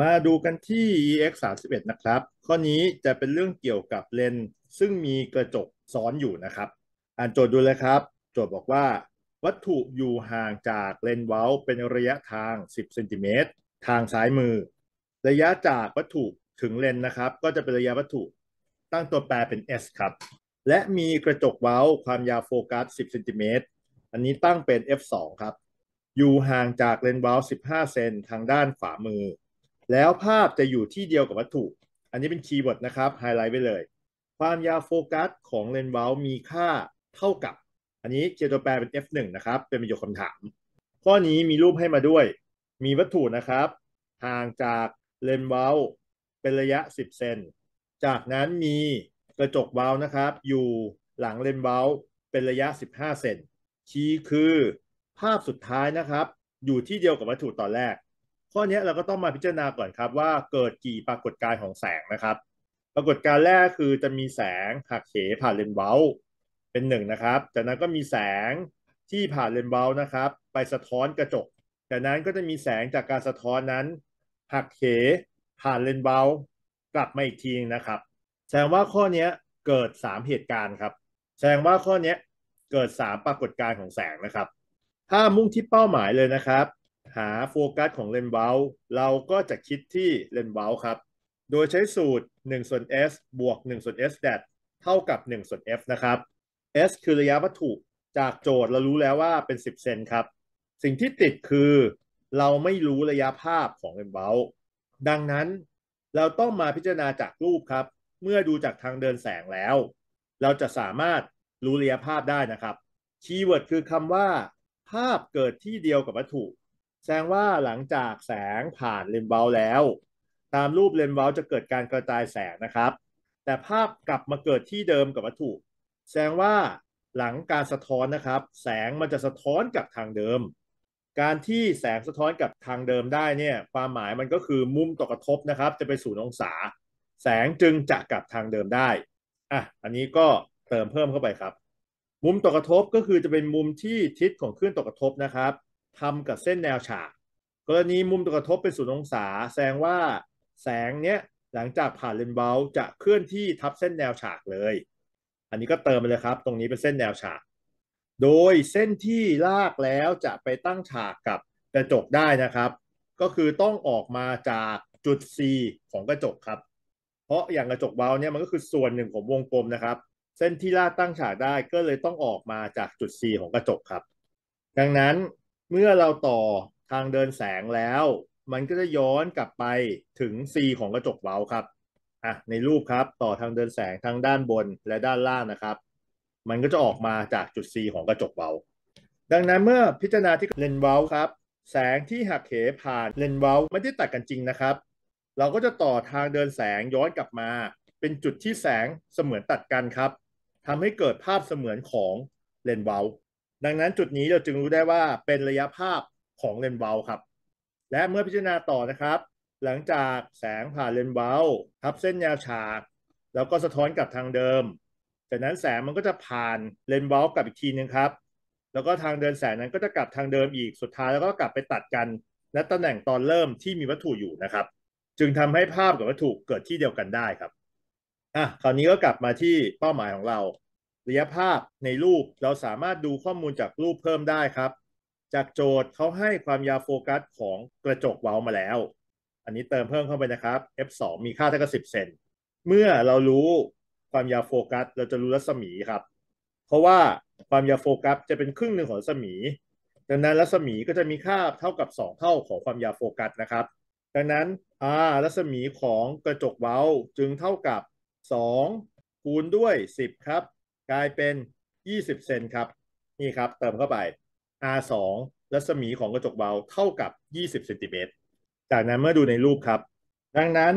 มาดูกันที่ EX 3 1นะครับ ข้อนี้จะเป็นเรื่องเกี่ยวกับเลนซึ่งมีกระจกซ้อนอยู่นะครับ อ่านโจทย์ดูเลยครับ โจทย์บอกว่า วัตถุอยู่ห่างจากเลนเว้าเป็นระยะทาง10เซนติเมตรทางซ้ายมือ ระยะจากวัตถุถึงเลนนะครับ ก็จะเป็นระยะวัตถุตั้งตัวแปรเป็น s ครับและมีกระจกเว้าความยาวโฟกัส10เซนติเมตรอันนี้ตั้งเป็น f2 ครับ อยู่ห่างจากเลนสเว้า15เซนทางด้านขวามือแล้วภาพจะอยู่ที่เดียวกับวัตถุ อันนี้เป็นคีย์เวิร์ดนะครับไฮไลท์ไปเลย ความยาวโฟกัส ของเลนส์เวลมีค่าเท่ากับ อันนี้เจตัวแปรเป็น f1 นะครับเป็นประโยคคำถาม ข้อนี้มีรูปให้มาด้วย มีวัตถุนะครับห่างจากเลนส์เวลเป็นระยะ 10เซนจากนั้นมีกระจกเวลนะครับ อยู่หลังเลนส์เวลเป็นระยะ 15เซนชี้คือภาพสุดท้ายนะครับ อยู่ที่เดียวกับวัตถุตอนแรกข้อนี้เราก็ต้องมาพิจารณาก่อนครับ ว่าเกิดกี่ปรากฏการณ์ของแสงนะครับ ปรากฏการณ์แรกคือจะมีแสงหักเหผ่านเลนส์เบลเป็นหนึ่งนะครับ จากนั้นก็มีแสงที่ผ่านเลนส์เบลนะครับ ไปสะท้อนกระจก จากนั้นก็จะมีแสงจากการสะท้อนนั้นหักเหผ่านเลนส์เบลกลับมาอีกทีนะครับ แสดงว่าข้อนี้เกิด3เหตุการณ์ครับแสดงว่าข้อนี้เกิด3ปรากฏการณ์ของแสงนะครับถ้ามุ่งที่เป้าหมายเลยนะครับหาโฟกัสของเลนเวลเราก็จะคิดที่เลนเวลครับ โดยใช้สูตร 1ส่วน s บวก 1ส่วน s แดเท่ากับ 1ส่วน f นะครับ s คือระยะวัตถุจากโจทย์ เรารู้แล้วว่าเป็น 10 เซนครับ สิ่งที่ติดคือ เราไม่รู้ระยะภาพของเลนเวลดังนั้น เราต้องมาพิจารณาจากรูปครับ เมื่อดูจากทางเดินแสงแล้ว เราจะสามารถรู้ระยะภาพได้นะครับคีย์เวิร์ดคือคำว่า ภาพเกิดที่เดียวกับวัตถุแสดงว่าหลังจากแสงผ่านเลนส์เบลแล้ว ตามรูปเลนส์เบลจะเกิดการกระจายแสงนะครับ แต่ภาพกลับมาเกิดที่เดิมกับวัตถุ แสดงว่าหลังการสะท้อนนะครับ แสงมันจะสะท้อนกับทางเดิม การที่แสงสะท้อนกับทางเดิมได้เนี่ยความหมายมันก็คือมุมต่อกระทบนะครับ จะไปสศูนย์องศา แสงจึงจะกลับทางเดิมได้อ่ะอันนี้ก็เติมเพิ่มเข้าไปครับ มุมต่อกระทบก็คือจะเป็นมุมที่ทิศของคลื่นต่อกระทบนะครับทำกับเส้นแนวฉาก กรณีมุมกระทบเป็นศูนย์องศาแสดงว่า แสงเนี้ยหลังจากผ่านเลนส์เบลจะเคลื่อนที่ทับเส้นแนวฉากเลย อันนี้ก็เติมไปเลยครับ ตรงนี้เป็นเส้นแนวฉาก โดยเส้นที่ลากแล้วจะไปตั้งฉากกับกระจกได้นะครับ ก็คือต้องออกมาจากจุด C ของกระจกครับ เพราะอย่างกระจกเบลเนี่ยมันก็คือส่วนหนึ่งของวงกลมนะครับ เส้นที่ลากตั้งฉากได้ก็เลยต้องออกมาจากจุด C ของกระจกครับ ดังนั้นเมื่อเราต่อทางเดินแสงแล้ว มันก็จะย้อนกลับไปถึง C ของกระจกเว้าครับ อ่ะในรูปครับต่อทางเดินแสงทางด้านบนและด้านล่างนะครับ มันก็จะออกมาจากจุด C ของกระจกเว้าดังนั้นเมื่อพิจารณาที่เลนเว้าครับ แสงที่หักเหผ่านเลนเว้าไม่ได้ตัดกันจริงนะครับ เราก็จะต่อทางเดินแสงย้อนกลับมา เป็นจุดที่แสงเสมือนตัดกันครับทำให้เกิดภาพเสมือนของเลนเว้าดังนั้นจุดนี้เราจึงรู้ได้ว่าเป็นระยะภาพของเลนเวลครับและเมื่อพิจารณาต่อนะครับ หลังจากแสงผ่านเลนเวลทับเส้นแนวฉาก แล้วก็สะท้อนกลับทางเดิม จากนั้นแสงมันก็จะผ่านเลนเวลกลับอีกทีนึงครับ แล้วก็ทางเดินแสงนั้นก็จะกลับทางเดิมอีกสุดท้าย แล้วก็กลับไปตัดกันและตำแหน่งตอนเริ่มที่มีวัตถุอยู่นะครับ จึงทำให้ภาพกับวัตถุเกิดที่เดียวกันได้ครับอ่ะคราวนี้ก็กลับมาที่เป้าหมายของเราระยะภาพในรูปเราสามารถดูข้อมูลจากรูปเพิ่มได้ครับ จากโจทย์เขาให้ความยาวโฟกัสของกระจกเว้มาแล้ว อันนี้เติมเพิ่มเข้าไปนะครับ f2 มีค่าเท่ากับ10เซนเมื่อเรารู้ความยาวโฟกัสเราจะรู้รัศมีครับ เพราะว่าความยาวโฟกัสจะเป็นครึ่งหนึ่งของรัศมีดังนั้นรัศมีก็จะมีค่าเท่ากับ 2 เท่าของความยาวโฟกัสนะครับ ดังนั้นอารัศมีของกระจกเว้าจึงเท่ากับ 2 คูณด้วย 10 ครับกลายเป็น 20 เซนครับ นี่ครับเติมเข้าไป R2 รัศมีของกระจก เบาเท่ากับ 20เซนติเมตรจากนั้นเมื่อดูในรูปครับ ดังนั้น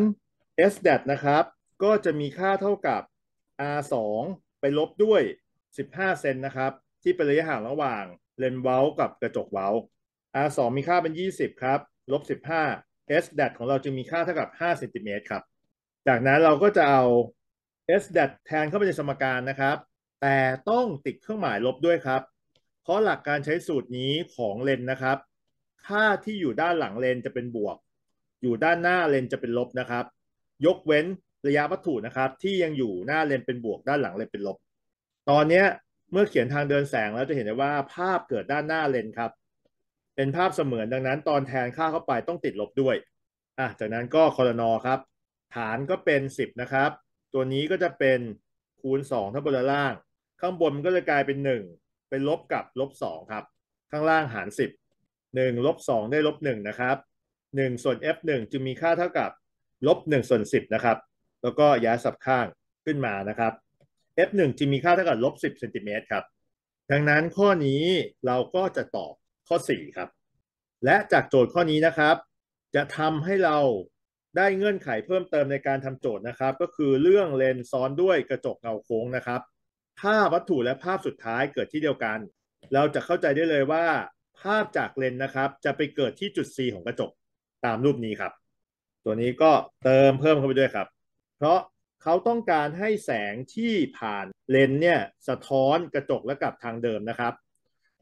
s d a t นะครับ ก็จะมีค่าเท่ากับ r2 ไปลบด้วย 15เซนนะครับ ที่เป็นระยะห่างระหว่างเลนเว้ากับกระจกเว้า r2 มีค่าเป็น 20 ครับลบ15 s d a t ของเราจึงมีค่าเท่ากับ5เซนติเมตรครับจากนั้นเราก็จะเอา s d a t แทนเข้าไปในสมการนะครับแต่ต้องติดเครื่องหมายลบด้วยครับ เพราะหลักการใช้สูตรนี้ของเลนนะครับ ค่าที่อยู่ด้านหลังเลนจะเป็นบวก อยู่ด้านหน้าเลนจะเป็นลบนะครับ ยกเว้นระยะวัตถุนะครับ ที่ยังอยู่หน้าเลนเป็นบวกด้านหลังเลนเป็นลบ ตอนนี้เมื่อเขียนทางเดินแสงแล้ว จะเห็นได้ว่าภาพเกิดด้านหน้าเลนครับ เป็นภาพเสมือนดังนั้น ตอนแทนค่าเข้าไปต้องติดลบด้วยอ่ะจากนั้นก็คอรนอครับ ฐานก็เป็น10นะครับตัวนี้ก็จะเป็นคูณ2เท่าบนล่างข้างบนมันก็จะกลายเป็นหนึ่งเป็นลบกับลบสองครับ ข้างล่างหารสิบหนึ่งลบสองได้ลบหนึ่งนะครับหนึ่งส่วน f หนึ่งจึงมีค่าเท่ากับลบหนึ่งส่วนสิบนะครับแล้วก็ย้ายสับข้างขึ้นมานะครับ f หนึ่งจึงมีค่าเท่ากับลบสิบเซนติเมตรครับ ดังนั้นข้อนี้เราก็จะตอบข้อสี่ครับ และจากโจทย์ข้อนี้นะครับ จะทำให้เราได้เงื่อนไขเพิ่มเติมในการทำโจทย์นะครับ ก็คือเรื่องเลนซ้อนด้วยกระจกเงาโค้งนะครับภาพวัตถุและภาพสุดท้ายเกิดที่เดียวกัน เราจะเข้าใจได้เลยว่า ภาพจากเลนส์นะครับ จะไปเกิดที่จุด C ของกระจกตามรูปนี้ครับ ตัวนี้ก็เติมเพิ่มเข้าไปด้วยครับ เพราะเขาต้องการให้แสงที่ผ่านเลนส์เนี่ยสะท้อนกระจกและกลับทางเดิมนะครับ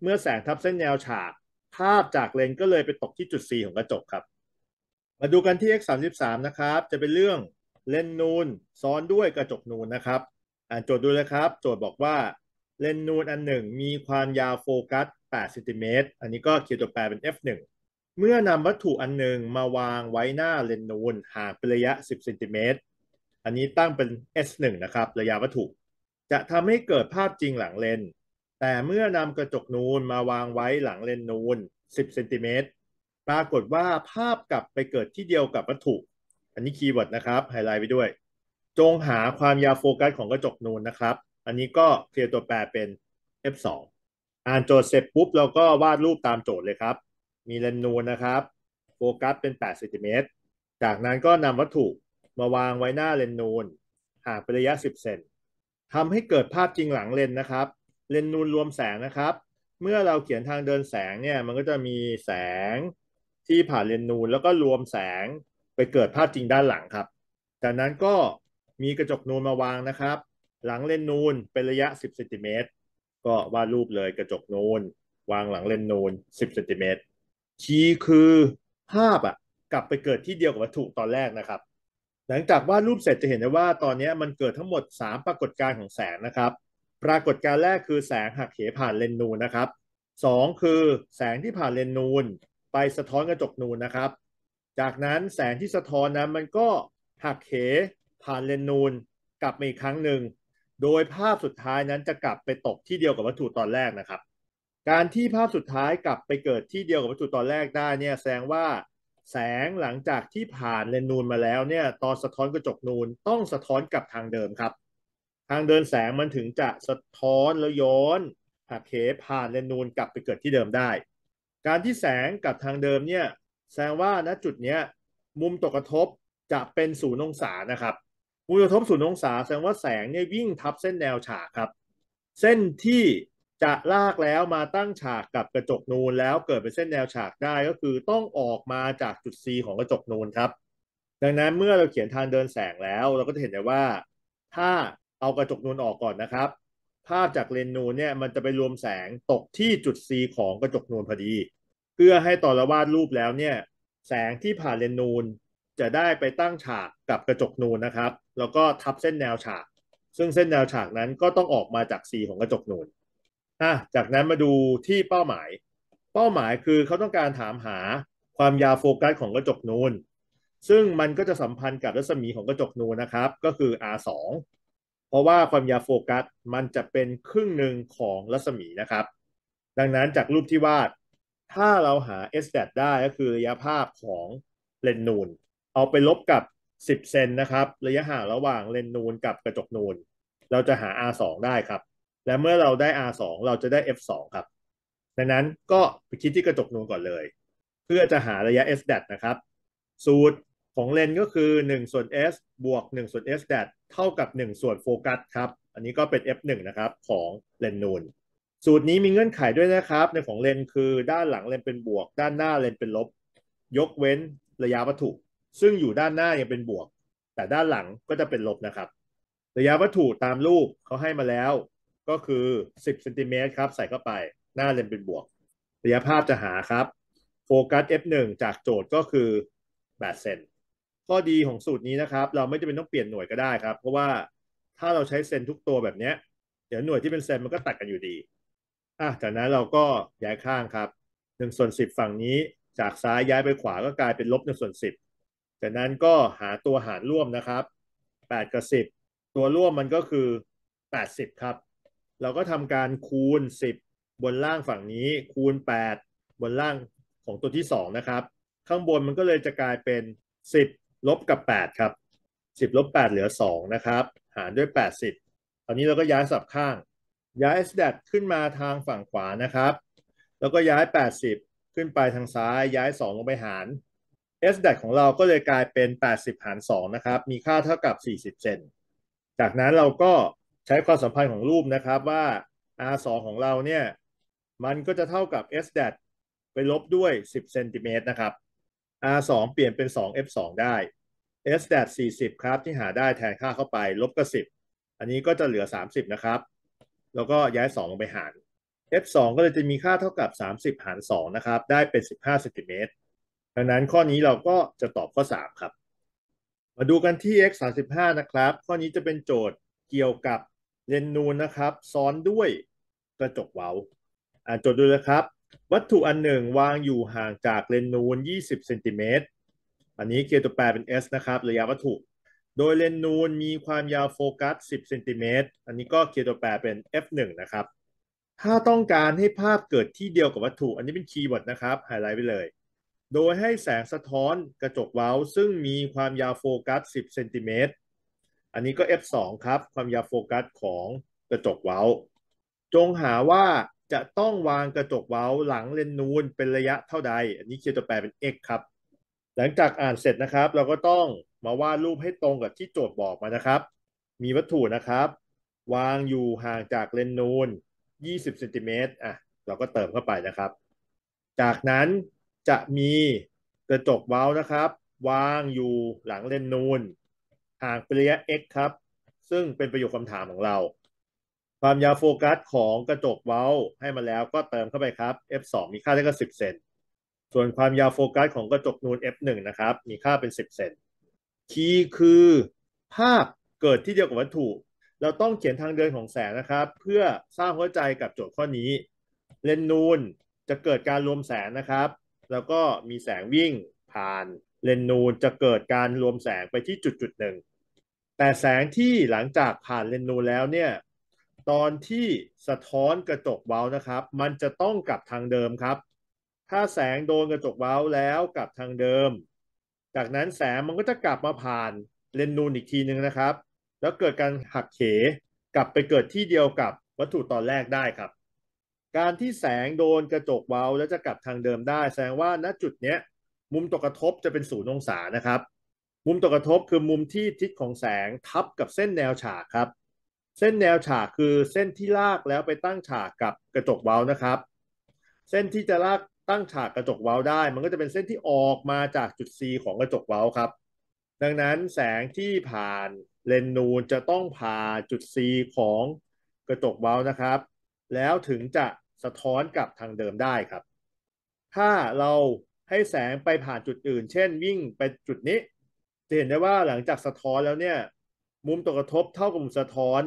เมื่อแสงทับเส้นแนวฉาก ภาพจากเลนส์ก็เลยไปตกที่จุด C ของกระจกครับ มาดูกันที่ x 3 3นะครับ จะเป็นเรื่องเลนส์นูนซ้อนด้วยกระจกนูนนะครับอ่านโจทย์ดูเลยครับโจทย์บอกว่าเลนส์นูนอันหนึ่งมีความยาวโฟกัส 8ซนติเมตรอันนี้ก็เขียนตัวแปรเป็น f1 เมื่อนำวัตถุอันหนึ่งมาวางไว้หน้าเลนส์นูนห่างเป็นระยะ 10เซนติเมตรอันนี้ตั้งเป็น s1 นะครับระยะวัตถุ จะทำให้เกิดภาพจริงหลังเลนแต่เมื่อนำกระจกนูนมาวางไว้หลังเลนส์นูน 10เซนติเมตรปรากฏว่าภาพกลับไปเกิดที่เดียวกับวัตถุอันนี้คีย์เวิร์ดนะครับไฮไลท์ไปด้วยจงหาความยาวโฟกัสของกระจกนูนนะครับ อันนี้ก็เคลียร์ตัวแปรเป็น f2 อ่านโจทย์เสร็จปุ๊บ เราก็วาดรูปตามโจทย์เลยครับ มีเลนนูนนะครับ โฟกัสเป็น8เซนติเมตรจากนั้นก็นำวัตถุมาวางไว้หน้าเลนนูน ห่างไประยะ 10 เซนทำให้เกิดภาพจริงหลังเลนนะครับ เลนนูนรวมแสงนะครับ เมื่อเราเขียนทางเดินแสงเนี่ยมันก็จะมีแสงที่ผ่านเลนนูน แล้วก็รวมแสงไปเกิดภาพจริงด้านหลังครับ จากนั้นก็มีกระจกนูนมาวางนะครับ หลังเลนนูนเป็นระยะ10เซนติเมตรก็วาดรูปเลยกระจกนูน วางหลังเลนนูน10เซนติเมตรคีคือภาพอะกลับไปเกิดที่เดียวกับวัตถุตอนแรกนะครับหลังจากวาดรูปเสร็จจะเห็นได้ว่า ตอนนี้มันเกิดทั้งหมด 3 ปรากฏการณ์ของแสงนะครับปรากฏการณ์แรกคือแสงหักเหผ่านเลนนูนนะครับ2คือแสงที่ผ่านเลนนูนไปสะท้อนกระจกนูนนะครับ จากนั้นแสงที่สะท้อนนั้นมันก็หักเหผ่านเลนนูนกลับมาอีกครั้งหนึ่ง โดยภาพสุดท้ายนั้นจะกลับไปตกที่เดียวกับวัตถุตอนแรกนะครับ การที่ภาพสุดท้ายกลับไปเกิดที่เดียวกับวัตถุตอนแรกได้ เนี่ยแสดงว่าแสงหลังจากที่ผ่านเลนนูนมาแล้วเนี่ย ตอนสะท้อนกระจกนูนต้องสะท้อนกลับทางเดิมครับ ทางเดินแสงมันถึงจะสะท้อนแล้วย้อนหักเขผ่านเลนนูนกลับไปเกิดที่เดิมได้ การที่แสงกลับทางเดิมเนี่ย แสดงว่าณจุดเนี้ยมุมตกกระทบจะเป็นศูนย์องศานะครับมุมกระทบศูนย์องศาแสดงว่าแสงเนี่ยวิ่งทับเส้นแนวฉากครับ เส้นที่จะลากแล้วมาตั้งฉากกับกระจกนูนแล้วเกิดเป็นเส้นแนวฉากได้ก็คือต้องออกมาจากจุด C ของกระจกนูนครับดังนั้นเมื่อเราเขียนทางเดินแสงแล้ว เราก็จะเห็นได้ว่าถ้าเอากระจกนูนออกก่อนนะครับภาพจากเลนนูนเนี่ยมันจะไปรวมแสงตกที่จุด C ของกระจกนูนพอดี เพื่อให้ตอนเราวาดรูปแล้วเนี่ยแสงที่ผ่านเลนนูนจะได้ไปตั้งฉากกับกระจกนูนนะครับ แล้วก็ทับเส้นแนวฉาก ซึ่งเส้นแนวฉากนั้นก็ต้องออกมาจาก C ของกระจกนูนอ่ะจากนั้นมาดูที่เป้าหมาย เป้าหมายคือเขาต้องการถามหาความยาวโฟกัสของกระจกนูน ซึ่งมันก็จะสัมพันธ์กับรัศมีของกระจกนูนนะครับ ก็คือ R2 เพราะว่าความยาวโฟกัสมันจะเป็นครึ่งหนึ่งของรัศมีนะครับ ดังนั้นจากรูปที่วาด ถ้าเราหา s ได้ก็คือระยะภาพของเลนนูนเอาไปลบกับ 10 เซนนะครับ ระยะห่างระหว่างเลนนูนกับกระจกนูนเราจะหา r 2ได้ครับ และเมื่อเราได้ r 2เราจะได้ f 2ครับดังนั้นก็ไปคิดที่กระจกนูนก่อนเลย เพื่อจะหาระยะ s แดนะครับสูตรของเลนก็คือ 1 ส่วน s บวก1ส่วน s แดเท่ากับ1ส่วนโฟกัสครับ อันนี้ก็เป็น f 1นะครับของเลนนูนสูตรนี้มีเงื่อนไขด้วยนะครับ ในของเลนคือ ด้านหลังเลนเป็นบวก ด้านหน้าเลนเป็นลบ ยกเว้นระยะวัตถุซึ่งอยู่ด้านหน้ายังเป็นบวก แต่ด้านหลังก็จะเป็นลบนะครับ ระยะวัตถุตามรูปเขาให้มาแล้วก็คือ 10เซนติเมตรครับใส่เข้าไปหน้าเลนเป็นบวก ระยะภาพจะหาครับโฟกัส f1 จากโจทย์ก็คือ8เซนข้อดีของสูตรนี้นะครับเราไม่จำเป็นต้องเปลี่ยนหน่วยก็ได้ครับ เพราะว่าถ้าเราใช้เซนทุกตัวแบบนี้ เดี๋ยวหน่วยที่เป็นเซนมันก็ตัดกันอยู่ดีอ่ะจากนั้นเราก็ย้ายข้างครับ1ส่วน10 ฝั่งนี้จากซ้ายย้ายไปขวาก็กลายเป็นลบ1ส่วน 10จากนั้นก็หาตัวหารร่วมนะครับ 8 กับ 10 ตัวร่วมมันก็คือ 80 ครับ เราก็ทำการคูณ 10 บนล่างฝั่งนี้คูณ 8 บนล่างของตัวที่2นะครับ ข้างบนมันก็เลยจะกลายเป็น 10 ลบกับ8ครับ10ลบ8เหลือ2นะครับ หารด้วย 80ตอนนี้เราก็ย้ายสับข้าง ย้าย s d a t ขึ้นมาทางฝั่งขวานะครับ แล้วก็ย้าย 80 ขึ้นไปทางซ้ายย้าย2ลงไปหาร s d a ของเราก็เลยกลายเป็น 80หาร2นะครับ มีค่าเท่ากับ 40เซนจากนั้นเราก็ใช้ความสัมพันธ์ของรูปนะครับว่า r 2ของเราเนี่ยมันก็จะเท่ากับ s d a ไปลบด้วย 10เซนติเมตรนะครับ r 2เปลี่ยนเป็น2 f 2ได้ s d a 40 ครับที่หาได้แทนค่าเข้าไป ลบกับ 10 อันนี้ก็จะเหลือ 30 นะครับ แล้วก็ย้าย 2 ลงไปหาร f 2ก็เลยจะมีค่าเท่ากับ 30หาร2นะครับได้เป็น15เซนติเมตรดังนั้นข้อนี้เราก็จะตอบข้อ 3 ครับ มาดูกันที่ x 3 5 นะครับ ข้อนี้จะเป็นโจทย์เกี่ยวกับเลนนูนนะครับซ้อนด้วยกระจกเวอ่าโจทย์ดูนะครับ วัตถุอันหนึ่ง วางอยู่ห่างจากเลนนูน20เซนติเมตรอันนี้เกียร์ตัวแปรเป็น s นะครับ ระยะวัตถุ โดยเลนนูนมีความยาวโฟกัส10เซนติเมตรอันนี้ก็เกียร์ตัวแปรเป็น f1 นะครับถ้าต้องการให้ภาพเกิดที่เดียวกับวัตถุ อันนี้เป็นคีย์เวิร์ดนะครับไฮไลท์ไปเลยโดยให้แสงสะท้อนกระจกเว้า ซึ่งมีความยาวโฟกัส 10เซนติเมตรอันนี้ก็ f2 ครับ ความยาวโฟกัสของกระจกเว้า จงหาว่าจะต้องวางกระจกเว้าหลังเลนนูนเป็นระยะเท่าใด อันนี้เคียตัวแปรเป็น x ครับ หลังจากอ่านเสร็จนะครับ เราก็ต้องมาวาดรูปให้ตรงกับที่โจทย์บอกมานะครับ มีวัตถุนะครับ วางอยู่ห่างจากเลนนูน 20เซนติเมตรอ่ะ เราก็เติมเข้าไปนะครับ จากนั้นจะมีกระจกเว้านะครับ วาง อยู่หลังเลนนูนห่างเปรียะ x ครับ ซึ่งเป็นประโยคคำถามของเรา ความยาวโฟกัสของกระจกเว้าให้มาแล้วก็เติมเข้าไปครับ f 2มีค่าเท่ากับ10เซนส่วนความยาวโฟกัสของกระจกนูน f 1นะครับ มีค่าเป็น 10 เซนคีย์คือภาพเกิดที่เดียวกับวัตถุ เราต้องเขียนทางเดินของแสงนะครับ เพื่อสร้างเข้าใจกับโจทย์ข้อนี้ เลนนูนจะเกิดการรวมแสงนะครับแล้วก็มีแสงวิ่งผ่านเลนนูนจะเกิดการรวมแสงไปที่จุดจุดหนึ่งแต่แสงที่หลังจากผ่านเลนนูนแล้วเนี่ยตอนที่สะท้อนกระจกเว้านะครับ มันจะต้องกลับทางเดิมครับ ถ้าแสงโดนกระจกเว้าแล้วกลับทางเดิม จากนั้นแสงมันก็จะกลับมาผ่านเลนนูนอีกทีหนึ่งนะครับ แล้วเกิดการหักเหกลับไปเกิดที่เดียวกับวัตถุตอนแรกได้ครับการที่แสงโดนกระจกวาแล้วจะกลับทางเดิมได้ แสดงว่าณจุดเนี้ยมุมตกกระทบจะเป็นศูนย์องศานะครับ มุมตกกระทบคือมุมที่ทิศของแสงทับกับเส้นแนวฉากครับ เส้นแนวฉากคือเส้นที่ลากแล้วไปตั้งฉากกับกระจกวานะครับ เส้นที่จะลากตั้งฉากกระจกวาได้ มันก็จะเป็นเส้นที่ออกมาจากจุด C ของกระจกวาครับ ดังนั้นแสงที่ผ่านเลนนูนจะต้องผ่านจุด C ของกระจกวานะครับแล้วถึงจะสะท้อนกลับทางเดิมได้ครับ ถ้าเราให้แสงไปผ่านจุดอื่น เช่นวิ่งไปจุดนี้ จะเห็นได้ว่าหลังจากสะท้อนแล้วเนี่ย มุมตกกระทบเท่ากับมุมสะท้อน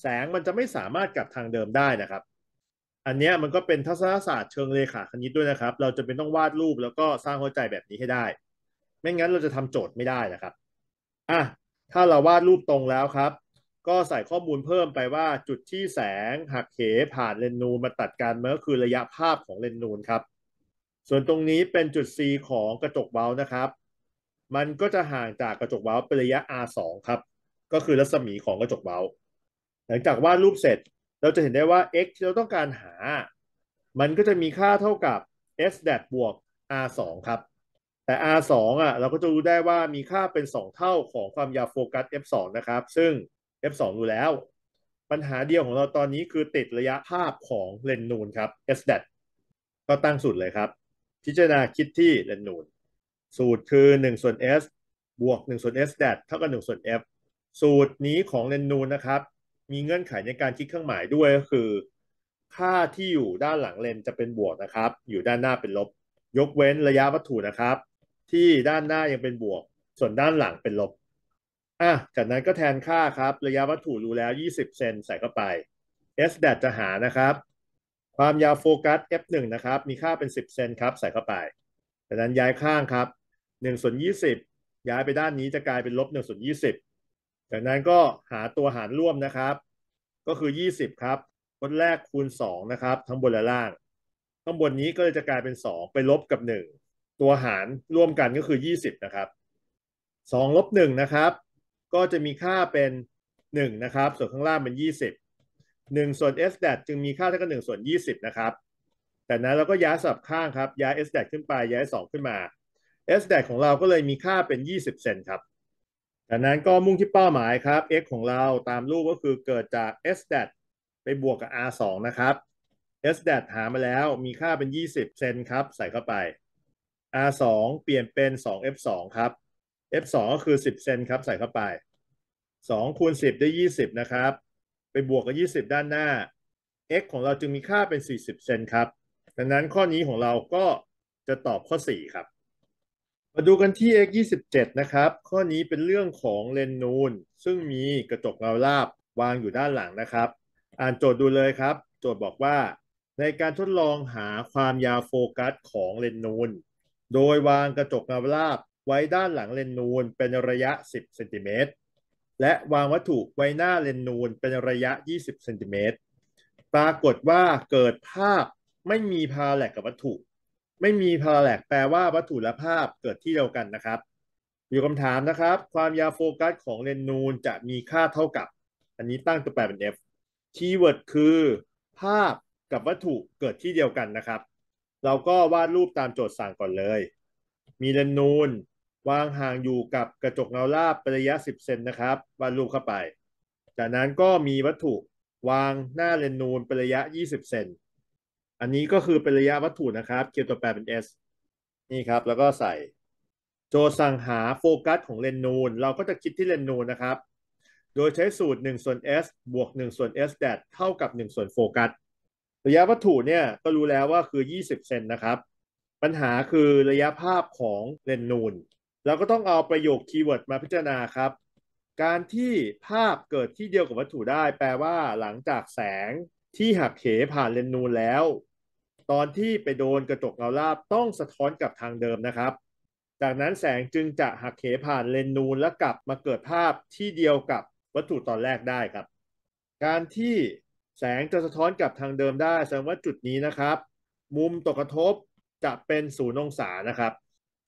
แสงมันจะไม่สามารถกลับทางเดิมได้นะครับ อันนี้มันก็เป็นทัศนศาสตร์เชิงเลขาคณิตด้วยนะครับ เราจะเป็นต้องวาดรูปแล้วก็สร้างหัวใจแบบนี้ให้ได้ ไม่งั้นเราจะทำโจทย์ไม่ได้นะครับอ่ะถ้าเราวาดรูปตรงแล้วครับก็ใส่ข้อมูลเพิ่มไปว่าจุดที่แสง หักเหผ่านเลนนูนมาตัดกันมันก็คือระยะภาพของเลนนูนครับ ส่วนตรงนี้เป็นจุด C ของกระจกเว้านะครับ มันก็จะห่างจากกระจกเบ้าเป็นระยะ R2 ครับก็คือรัศมีของกระจกเว้าหลังจากวาดรูปเสร็จเราจะเห็นได้ว่า x ที่เราต้องการหา มันก็จะมีค่าเท่ากับ s แดบวก r2 ครับ แต่ r2 อ่ะเราก็จะรู้ได้ว่ามีค่าเป็น 2 เท่าของความยาวโฟกัส f2 นะครับซึ่ง f 2อยู่แล้ว ปัญหาเดียวของเราตอนนี้คือติดระยะภาพของเลนนูนครับ s d a t ก็ตั้งสูตรเลยครับ พิจารณาคิดที่เลนนูนสูตรคือ 1 ส่วน s บวก 1ส่วน s d a t เท่ากับ1ส่วน f สูตรนี้ของเลนนูนนะครับ มีเงื่อนไขในการคิดเครื่องหมายด้วยก็คือ ค่าที่อยู่ด้านหลังเลนจะเป็นบวกนะครับอยู่ด้านหน้าเป็นลบ ยกเว้นระยะวัตถุนะครับ ที่ด้านหน้ายังเป็นบวก ส่วนด้านหลังเป็นลบอ่ะ จากนั้นก็แทนค่าครับระยะวัตถุรู้แล้ว 20เซนใส่เข้าไป S แดจะหานะครับ ความยาวโฟกัส F1 นะครับมีค่าเป็น 10เซนครับ ใส่เข้าไป จากนั้นย้ายข้างครับ1ส่วน20 ย้ายไปด้านนี้จะกลายเป็นลบ1ส่วน20จากนั้นก็หาตัวหารร่วมนะครับ ก็คือ 20 ครับพจนแรกคูณ 2 นะครับทั้งบนและล่างข้างบนนี้ก็จะกลายเป็น 2 ไปลบกับ 1 ตัวหารร่วมกันก็คือ 20 นะครับ2ลบ1นะครับก็จะมีค่าเป็น1นะครับส่วนข้างล่างเป็น 20 1ส่วน s แดจึงมีค่าเท่ากับ1ส่วน20 นะครับ แต่นั้นเราก็ย้ายสลับข้างครับ ย้าย s แดขึ้นไปย้าย 2 ขึ้นมา s แดของเราก็เลยมีค่าเป็น 20เซนครับแต่นั้นก็มุ่งที่เป้าหมายครับ x ของเราตามรูปก็คือเกิดจาก s แดไปบวกกับ r 2นะครับ s แดหามาแล้วมีค่าเป็น 20เซนครับใส่เข้าไป r 2เปลี่ยนเป็น2 f 2ครับ F2 ก็คือ 10เซนครับใส่เข้าไป2คูณ10 ได้ 20 นะครับ ไปบวกกับ 20 ด้านหน้า x ของเราจึงมีค่าเป็น 40 เซนครับดังนั้นข้อนี้ของเราก็จะตอบข้อ 4 ครับ มาดูกันที่ x 27นะครับ ข้อนี้เป็นเรื่องของเลนนูน ซึ่งมีกระจกเงาราบวางอยู่ด้านหลังนะครับ อ่านโจทย์ดูเลยครับ โจทย์บอกว่า ในการทดลองหาความยาวโฟกัสของเลนส์นูนโดยวางกระจกเงาราบไว้ด้านหลังเลนนูนเป็นระยะ 10เซนติเมตรและวางวัตถุไว้หน้าเลนนูนเป็นระยะ 20เซนติเมตรปรากฏว่าเกิดภาพไม่มีพาราแลกกับวัตถุ ไม่มีพาแลกแปลว่าวัตถุและภาพเกิดที่เดียวกันนะครับ อยู่คำถามนะครับ ความยาวโฟกัสของเลนนูน จะมีค่าเท่ากับ อันนี้ตั้งตัวแปรเป็น f คีย์เวิร์ดคือ ภาพกับวัตถุเกิดที่เดียวกันนะครับ เราก็วาดรูปตามโจทย์สั่งก่อนเลย มีเลนนูนวางห่างอยู่กับกระจกเงาลาบเป็นระยะ 10 เซนนะครับวาดรูปเข้าไป จากนั้นก็มีวัตถุวางหน้าเลนนูนเป็นระยะ 20 เซน อันนี้ก็คือเป็นระยะวัตถุนะครับเกียวตัวแปรเป็น S นี่ครับ แล้วก็ใส่ โจสั่งหาโฟกัสของเลนนูน เราก็จะคิดที่เลนนูนนะครับ โดยใช้สูตร 1 ส่วน S บวก 1 ส่วน S แดดเท่ากับ 1 ส่วนโฟกัสระยะวัตถุเนี่ยก็รู้แล้วว่าคือ 20 เซนนะครับ ปัญหาคือระยะภาพของเลนนูนเราก็ต้องเอาประโยคคีย์เวิร์ดมาพิจารณาครับ การที่ภาพเกิดที่เดียวกับวัตถุได้ แปลว่าหลังจากแสงที่หักเหผ่านเลนส์นูนแล้ว ตอนที่ไปโดนกระจกเงาลาบต้องสะท้อนกลับทางเดิมนะครับ จากนั้นแสงจึงจะหักเหผ่านเลนส์นูน และกลับมาเกิดภาพที่เดียวกับวัตถุตอนแรกได้ครับ การที่แสงจะสะท้อนกลับทางเดิมได้แสดงว่าจุดนี้นะครับ มุมตกกระทบ จะเป็นศูนย์องศานะครับ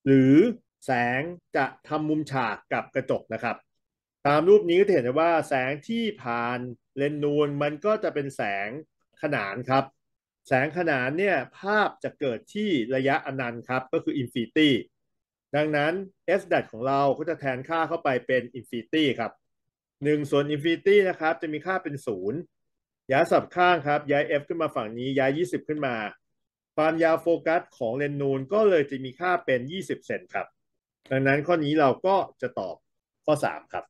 หรือแสงจะทำมุมฉากกับกระจกนะครับ ตามรูปนี้ก็จะเห็นได้ว่าแสงที่ผ่านเลนส์นูนมันก็จะเป็นแสงขนานครับ แสงขนานเนี่ยภาพจะเกิดที่ระยะอนันต์ครับ ก็คืออินฟินิตี้ ดังนั้น s d a ของเราก็จะแทนค่าเข้าไปเป็นอินฟินิตี้ครับ1ส่วนอินฟินิตี้นะครับจะมีค่าเป็น0ย้ายสับข้างครับ ย้าย f ขึ้นมาฝั่งนี้ ย้าย 20 ขึ้นมา ความยาวโฟกัสของเลนส์นูนก็เลยจะมีค่าเป็น 20เซนครับดังนั้นข้อนี้เราก็จะตอบข้อ 3 ครับ